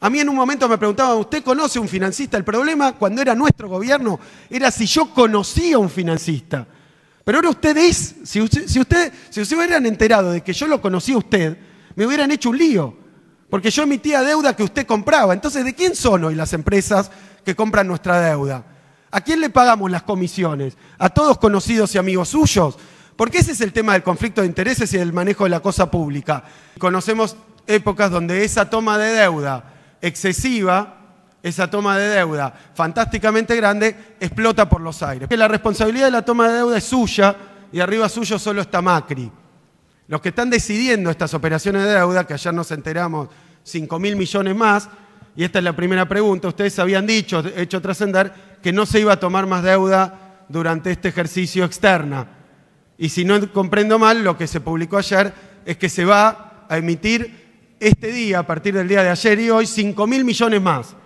A mí en un momento me preguntaban, ¿usted conoce un financista? El problema cuando era nuestro gobierno era si yo conocía un financista. Pero ahora ustedes, si, usted, si, usted, se hubieran enterado de que yo lo conocía a usted, me hubieran hecho un lío. Porque yo emitía deuda que usted compraba. Entonces, ¿de quién son hoy las empresas que compran nuestra deuda? ¿A quién le pagamos las comisiones? ¿A todos conocidos y amigos suyos? Porque ese es el tema del conflicto de intereses y del manejo de la cosa pública. Conocemos épocas donde esa toma de deuda excesiva, esa toma de deuda fantásticamente grande, explota por los aires. La responsabilidad de la toma de deuda es suya y arriba suyo solo está Macri. Los que están decidiendo estas operaciones de deuda, que ayer nos enteramos 5 mil millones más, y esta es la primera pregunta, ustedes habían dicho, hecho trascender, que no se iba a tomar más deuda durante este ejercicio externa. Y si no comprendo mal, lo que se publicó ayer es que se va a emitir este día, a partir del día de ayer y hoy, 5 mil millones más.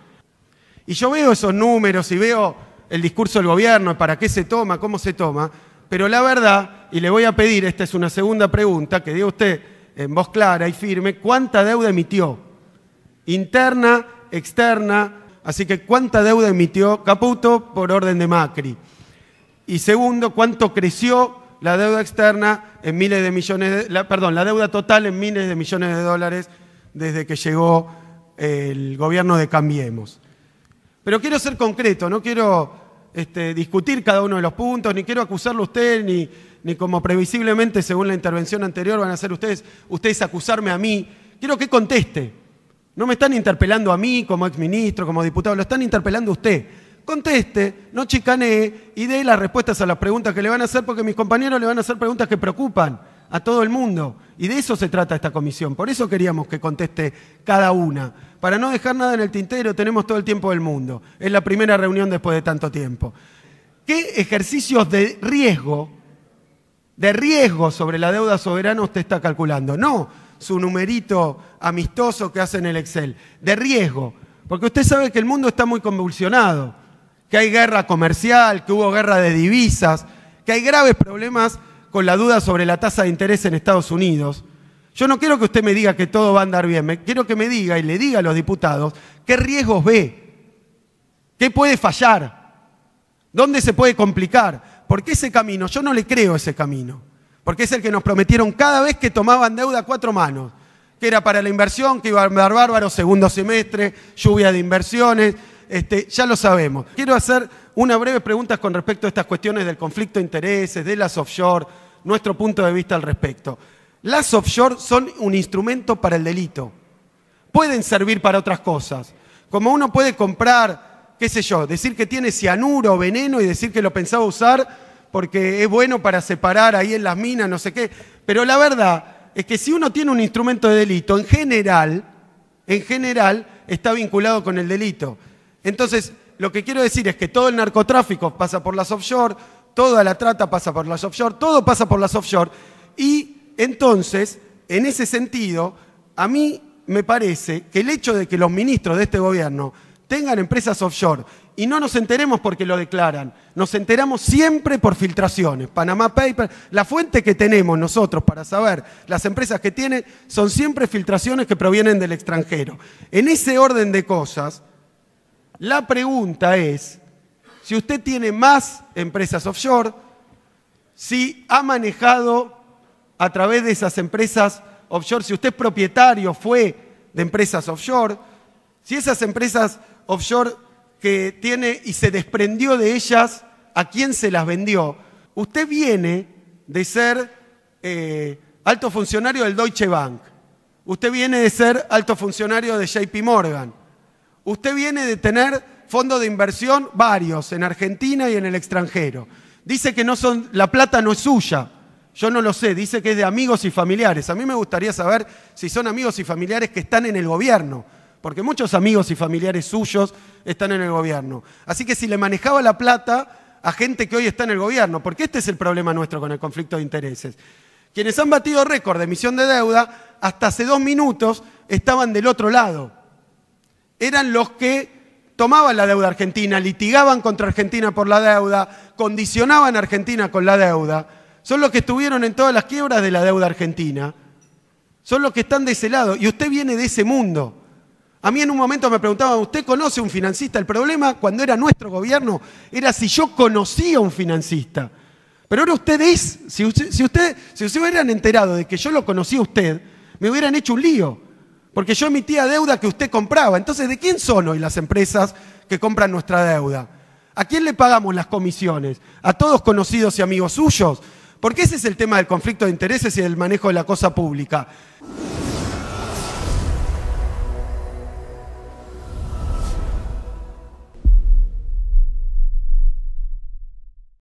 Y yo veo esos números y veo el discurso del gobierno, para qué se toma, cómo se toma, pero la verdad, y le voy a pedir, esta es una segunda pregunta, que diga usted en voz clara y firme, ¿cuánta deuda emitió? Interna, externa, así que ¿cuánta deuda emitió Caputo por orden de Macri? Y segundo, ¿cuánto creció la deuda externa en miles de millones perdón, la deuda total en miles de millones de dólares desde que llegó eh, el gobierno de Cambiemos. Pero quiero ser concreto, no quiero este, discutir cada uno de los puntos, ni quiero acusarlo a usted, ni, ni como previsiblemente, según la intervención anterior, van a hacer ustedes, ustedes acusarme a mí. Quiero que conteste. No me están interpelando a mí como exministro, como diputado, lo están interpelando a usted. Conteste, no chicanee y dé las respuestas a las preguntas que le van a hacer, porque mis compañeros le van a hacer preguntas que preocupan a todo el mundo. Y de eso se trata esta comisión. Por eso queríamos que conteste cada una. Para no dejar nada en el tintero, tenemos todo el tiempo del mundo. Es la primera reunión después de tanto tiempo. ¿Qué ejercicios de riesgo, de riesgo sobre la deuda soberana usted está calculando? No su numerito amistoso que hace en el Excel, de riesgo. Porque usted sabe que el mundo está muy convulsionado, que hay guerra comercial, que hubo guerra de divisas, que hay graves problemas con la duda sobre la tasa de interés en Estados Unidos. Yo no quiero que usted me diga que todo va a andar bien, quiero que me diga y le diga a los diputados qué riesgos ve, qué puede fallar, dónde se puede complicar, porque ese camino, yo no le creo ese camino, porque es el que nos prometieron cada vez que tomaban deuda a cuatro manos, que era para la inversión, que iba a dar bárbaro, segundo semestre, lluvia de inversiones, este, ya lo sabemos. Quiero hacer una breve preguntas con respecto a estas cuestiones del conflicto de intereses, de las offshore, nuestro punto de vista al respecto. Las offshore son un instrumento para el delito. Pueden servir para otras cosas. Como uno puede comprar, qué sé yo, decir que tiene cianuro o veneno y decir que lo pensaba usar porque es bueno para separar ahí en las minas, no sé qué. Pero la verdad es que si uno tiene un instrumento de delito, en general, en general está vinculado con el delito. Entonces, lo que quiero decir es que todo el narcotráfico pasa por las offshore, toda la trata pasa por las offshore, todo pasa por las offshore. Y entonces, en ese sentido, a mí me parece que el hecho de que los ministros de este gobierno tengan empresas offshore y no nos enteremos porque lo declaran, nos enteramos siempre por filtraciones. Panama Papers, la fuente que tenemos nosotros para saber las empresas que tienen, son siempre filtraciones que provienen del extranjero. En ese orden de cosas, la pregunta es si usted tiene más empresas offshore, si ha manejado a través de esas empresas offshore, si usted es propietario, fue de empresas offshore, si esas empresas offshore que tiene y se desprendió de ellas, ¿a quién se las vendió? Usted viene de ser eh, alto funcionario del Deutsche Bank, usted viene de ser alto funcionario de JP Morgan, Usted viene de tener fondos de inversión varios en Argentina y en el extranjero. Dice que no son, la plata no es suya. Yo no lo sé, dice que es de amigos y familiares. A mí me gustaría saber si son amigos y familiares que están en el gobierno, porque muchos amigos y familiares suyos están en el gobierno. Así que si le manejaba la plata a gente que hoy está en el gobierno, porque este es el problema nuestro con el conflicto de intereses. Quienes han batido récord de emisión de deuda, hasta hace dos minutos estaban del otro lado eran los que tomaban la deuda argentina, litigaban contra Argentina por la deuda, condicionaban a Argentina con la deuda, son los que estuvieron en todas las quiebras de la deuda argentina, son los que están de ese lado. Y usted viene de ese mundo. A mí en un momento me preguntaban, ¿usted conoce un financista? El problema cuando era nuestro gobierno era si yo conocía un financista. Pero ahora ustedes, si, usted, si, usted, si ustedes hubieran enterado de que yo lo conocía a usted, me hubieran hecho un lío. Porque yo emitía deuda que usted compraba. Entonces, ¿de quién son hoy las empresas que compran nuestra deuda? ¿A quién le pagamos las comisiones? ¿A todos conocidos y amigos suyos? Porque ese es el tema del conflicto de intereses y del manejo de la cosa pública.